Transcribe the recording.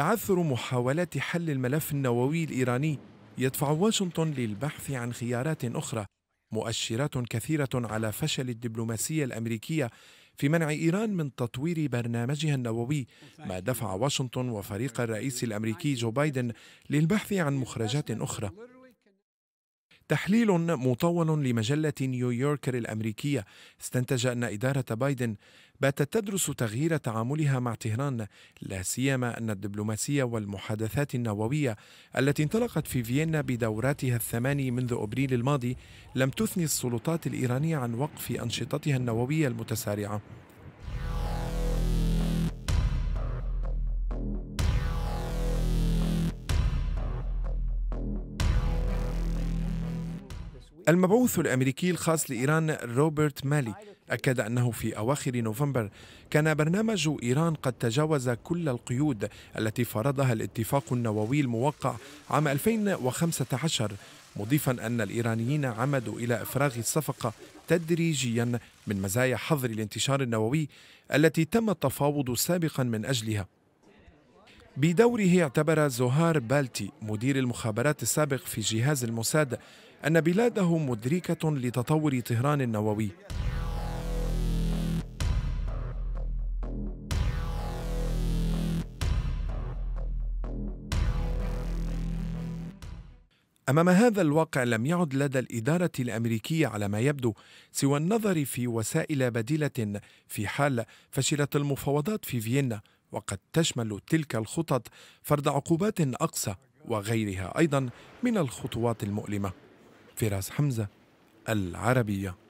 تعثر محاولات حل الملف النووي الايراني يدفع واشنطن للبحث عن خيارات اخرى مؤشرات كثيره على فشل الدبلوماسيه الامريكيه في منع ايران من تطوير برنامجها النووي ما دفع واشنطن وفريق الرئيس الامريكي جو بايدن للبحث عن مخرجات اخرى تحليل مطول لمجلة نيويوركر الأمريكية استنتج أن إدارة بايدن باتت تدرس تغيير تعاملها مع طهران لا سيما أن الدبلوماسية والمحادثات النووية التي انطلقت في فيينا بدوراتها الثماني منذ أبريل الماضي لم تثني السلطات الإيرانية عن وقف أنشطتها النووية المتسارعة المبعوث الامريكي الخاص لايران روبرت مالي اكد انه في اواخر نوفمبر كان برنامج ايران قد تجاوز كل القيود التي فرضها الاتفاق النووي الموقع عام 2015 مضيفا ان الايرانيين عمدوا الى افراغ الصفقه تدريجيا من مزايا حظر الانتشار النووي التي تم التفاوض سابقا من اجلها بدوره اعتبر زهار بالتي مدير المخابرات السابق في جهاز الموساد أن بلاده مدركة لتطور طهران النووي أمام هذا الواقع لم يعد لدى الإدارة الأمريكية على ما يبدو سوى النظر في وسائل بديلة في حال فشلت المفاوضات في فيينا وقد تشمل تلك الخطط فرض عقوبات أقصى وغيرها أيضا من الخطوات المؤلمة فراس حمزة العربية